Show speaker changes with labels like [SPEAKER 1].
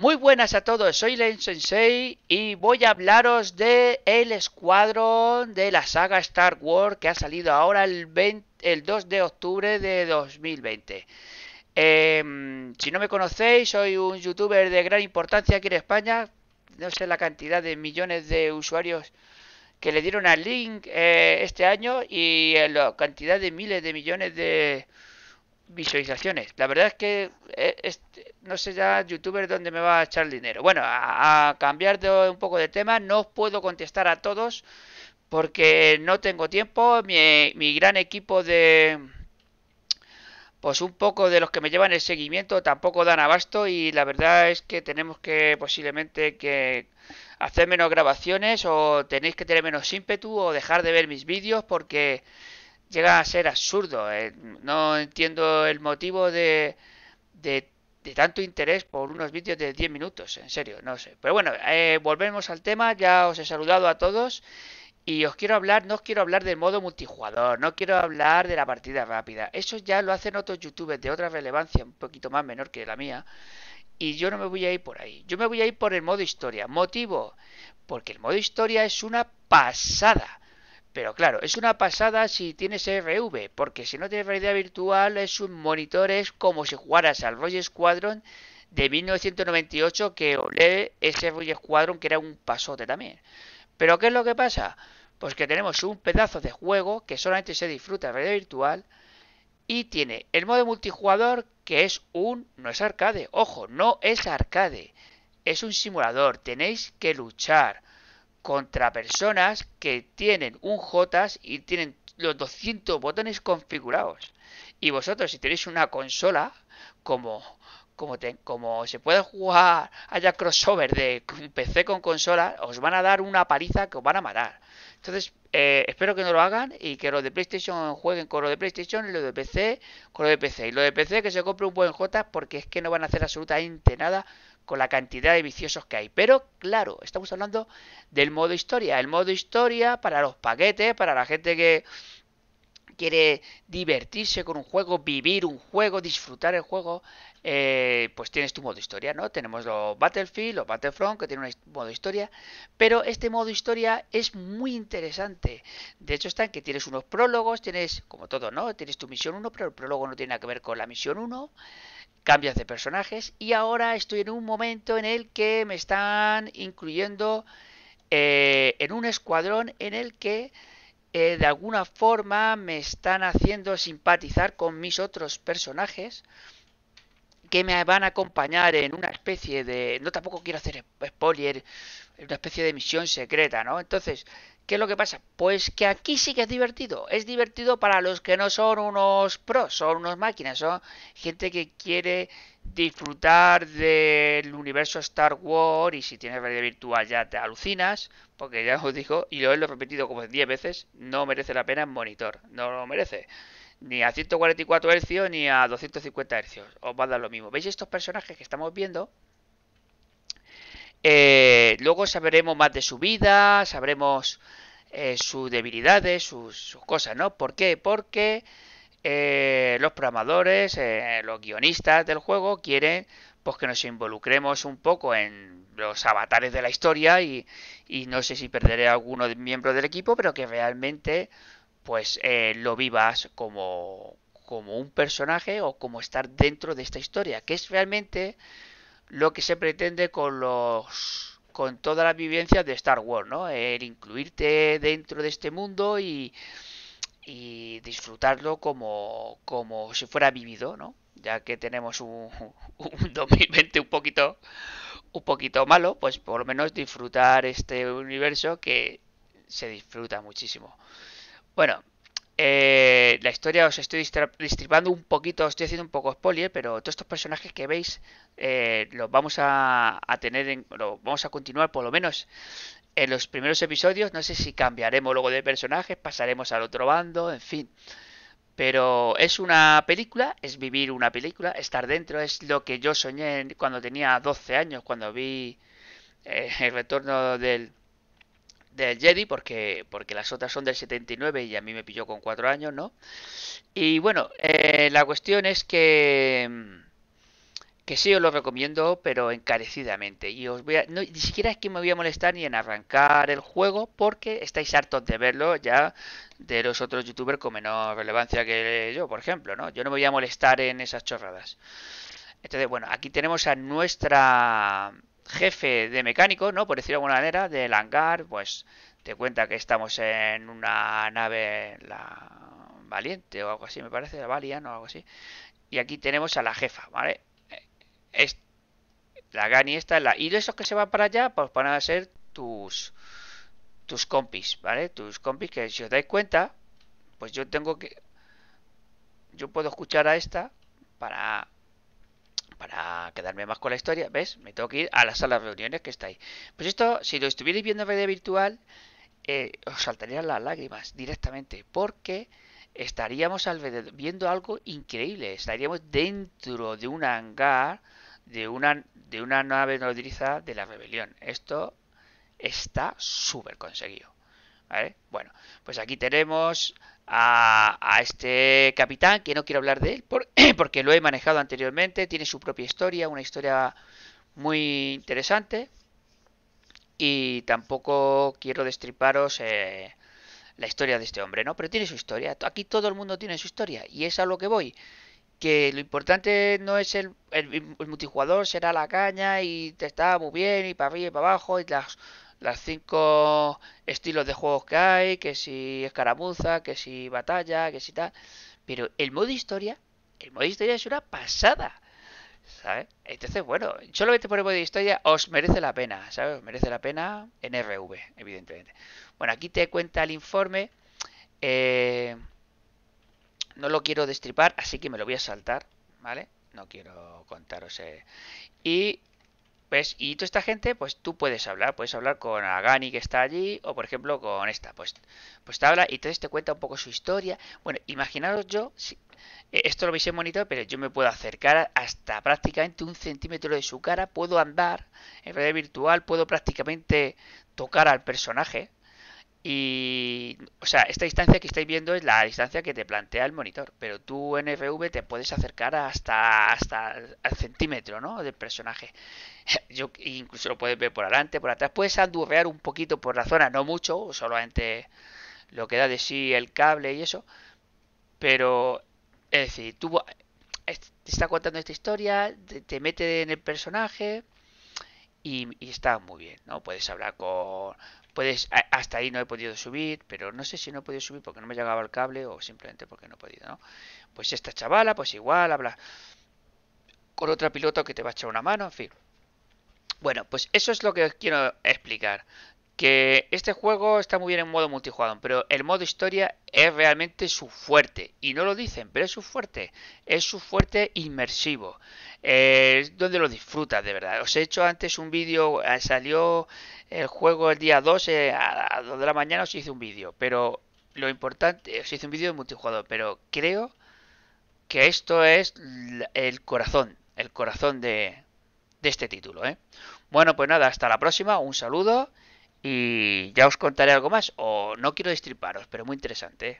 [SPEAKER 1] Muy buenas a todos, soy Len Sensei y voy a hablaros de el escuadrón de la saga Star Wars que ha salido ahora el, 2 de octubre de 2020. Em, si no me conocéis, soy un youtuber de gran importancia aquí en España. No sé la cantidad de millones de usuarios que le dieron al link eh, este año y eh, la cantidad de miles de millones de visualizaciones. La verdad es que eh, este, no sé ya youtuber dónde me va a echar el dinero. Bueno, a, cambiar de, un poco de tema, no os puedo contestar a todos porque no tengo tiempo. Mi, mi gran equipo de... Pues un poco de los que me llevan el seguimiento tampoco dan abasto y la verdad es que tenemos que posiblemente que hacer menos grabaciones o tenéis que tener menos ímpetu o dejar de ver mis vídeos porque llega a ser absurdo. Eh. no entiendo el motivo de, de, tanto interés por unos vídeos de 10 minutos, en serio, no sé. Pero bueno, eh, volvemos al tema, ya os he saludado a todos. Y os quiero hablar, no os quiero hablar del modo multijugador, no quiero hablar de la partida rápida. Eso ya lo hacen otros youtubers de otra relevancia, un poquito más menor que la mía. Y yo no me voy a ir por ahí. Yo me voy a ir por el modo historia. Motivo, porque el modo historia es una pasada. Pero claro, es una pasada si tienes RV, porque si no tienes realidad virtual es un monitor, es como si jugaras al Royal Squadron de 1998, que olé ese Royal Squadron que era un pasote también. Pero ¿qué es lo que pasa? Pues que tenemos un pedazo de juego que solamente se disfruta en realidad virtual y tiene el modo multijugador que es un... no es arcade, ojo, no es arcade, es un simulador, tenéis que luchar contra personas que tienen un JOTAS y tienen los 200 botones configurados. Y vosotros, si tenéis una consola, como, como, como se puede jugar, haya crossover de PC con consola, os van a dar una paliza que os van a matar. Entonces, eh, espero que no lo hagan y que los de PlayStation jueguen con los de PlayStation y los de PC con los de PC. Y los de PC que se compre un buen J porque es que no van a hacer absolutamente nada con la cantidad de viciosos que hay. Pero claro, estamos hablando del modo historia. El modo historia para los paquetes, para la gente que quiere divertirse con un juego, vivir un juego, disfrutar el juego, eh, pues tienes tu modo historia, ¿no? Tenemos los Battlefield, los Battlefront, que tienen un modo historia, pero este modo historia es muy interesante. De hecho, está en que tienes unos prólogos, tienes, como todo, ¿no? Tienes tu misión 1, pero el prólogo no tiene nada que ver con la misión 1 cambias de personajes y ahora estoy en un momento en el que me están incluyendo eh, en un escuadrón en el que eh, de alguna forma me están haciendo simpatizar con mis otros personajes que me van a acompañar en una especie de... No tampoco quiero hacer spoiler, una especie de misión secreta, ¿no? Entonces, ¿Qué es lo que pasa? Pues que aquí sí que es divertido. Es divertido para los que no son unos pros, son unos máquinas, son gente que quiere disfrutar del universo Star Wars y si tienes realidad virtual ya te alucinas, porque ya os digo, y lo he repetido como 10 veces, no merece la pena en monitor, no lo merece. Ni a 144 Hz ni a 250 Hz, os va a dar lo mismo. ¿Veis estos personajes que estamos viendo? Eh, luego sabremos más de su vida, sabremos eh, sus debilidades, sus, cosas, ¿no? ¿Por qué? Porque eh, los programadores, los guionistas del juego quieren pues, que nos involucremos un poco en los avatares de la historia y, no sé si perderé alguno de, miembro del equipo, pero que realmente pues lo vivas como, como un personaje o como estar dentro de esta historia, que es realmente lo que se pretende con los con todas las vivencias de Star Wars, ¿no? El incluirte dentro de este mundo y, y disfrutarlo como, si fuera vivido, ¿no? Ya que tenemos un, un 2020 un poquito un poquito malo, pues por lo menos disfrutar este universo que se disfruta muchísimo. Bueno, eh, la historia os estoy distribuyendo un poquito, os estoy haciendo un poco spoiler, pero todos estos personajes que veis eh, los vamos a, tener, en, los vamos a continuar por lo menos en los primeros episodios. No sé si cambiaremos luego de personajes, pasaremos al otro bando, en fin. Pero es una película, es vivir una película, estar dentro, es lo que yo soñé cuando tenía 12 años, cuando vi eh, el retorno del, del Jedi, porque, porque las otras son del 79 y a mí me pilló con 4 años, ¿no? Y bueno, eh, la cuestión es que que sí os lo recomiendo, pero encarecidamente. Y os voy a, ni siquiera es que me voy a molestar ni en arrancar el juego, porque estáis hartos de verlo ya de los otros youtubers con menor relevancia que yo, por ejemplo, ¿no? Yo no me voy a molestar en esas chorradas. Entonces, bueno, aquí tenemos a nuestra jefe de mecánico, ¿no? Por decirlo de alguna manera, del hangar, pues te cuenta que estamos en una nave, la Valiente o algo así, me parece, la Valian o algo así. Y aquí tenemos a la jefa, ¿vale? Es, la Gani esta, la, y de esos que se van para allá, pues van a ser tus tus compis, ¿vale? Tus compis que si os dais cuenta, pues yo tengo que... Yo puedo escuchar a esta para para quedarme más con la historia, ¿ves? Me tengo que ir a la sala de reuniones que está ahí. Pues esto, si lo estuvierais viendo en realidad virtual, eh, os saltarían las lágrimas directamente, porque estaríamos alrededor, viendo algo increíble, estaríamos dentro de un hangar de una, de una nave nodriza de la rebelión. Esto está súper conseguido. ¿Vale? Bueno, pues aquí tenemos a, este capitán, que no quiero hablar de él porque lo he manejado anteriormente, tiene su propia historia, una historia muy interesante y tampoco quiero destriparos eh, la historia de este hombre, ¿no? Pero tiene su historia, aquí todo el mundo tiene su historia y es a lo que voy que lo importante no es el, el, multijugador, será la caña y te está muy bien y para arriba y para abajo y las, las cinco estilos de juegos que hay, que si escaramuza, que si batalla, que si tal. Pero el modo historia, el modo historia es una pasada. ¿Sabes? Entonces, bueno, solamente por el modo historia os merece la pena, ¿sabes? merece la pena en RV, evidentemente. Bueno, aquí te cuenta el informe. Eh, no lo quiero destripar, así que me lo voy a saltar, ¿vale? No quiero contaros. Eh. Y ¿Ves? Y toda esta gente, pues tú puedes hablar, puedes hablar con Agani que está allí, o por ejemplo con esta, pues, pues te habla y entonces te cuenta un poco su historia. Bueno, imaginaros yo, si, e, esto lo veis en monitor, pero yo me puedo acercar hasta prácticamente un centímetro de su cara, puedo andar en realidad virtual, puedo prácticamente tocar al personaje, y, o sea, esta distancia que estáis viendo es la distancia que te plantea el monitor, pero tú en FV te puedes acercar hasta, hasta el centímetro, ¿no? Del personaje. Yo incluso lo puedes ver por adelante, por atrás. Puedes andurrear un poquito por la zona, no mucho, solamente lo que da de sí el cable y eso. Pero, es decir, tú te está contando esta historia, te, mete en el personaje y, y está muy bien, ¿no? Puedes hablar con hasta ahí no he podido subir, pero no sé si no he podido subir porque no me llegaba el cable o simplemente porque no he podido, ¿no? Pues esta chavala, pues igual, habla con otra piloto que te va a echar una mano, en fin. Bueno, pues eso es lo que os quiero explicar que este juego está muy bien en modo multijugador, pero el modo historia es realmente su fuerte. Y no lo dicen, pero es su fuerte. Es su fuerte inmersivo. Eh, es donde lo disfrutas de verdad. Os he hecho antes un vídeo, eh, salió el juego el día 2 eh, a 2 de la mañana, os hice un vídeo. Pero lo importante, os hice un vídeo de multijugador, pero creo que esto es el corazón, el corazón de, de este título. Bueno, pues nada, hasta la próxima, un saludo. Y ya os contaré algo más, o no quiero destriparos, pero muy interesante. ¿eh?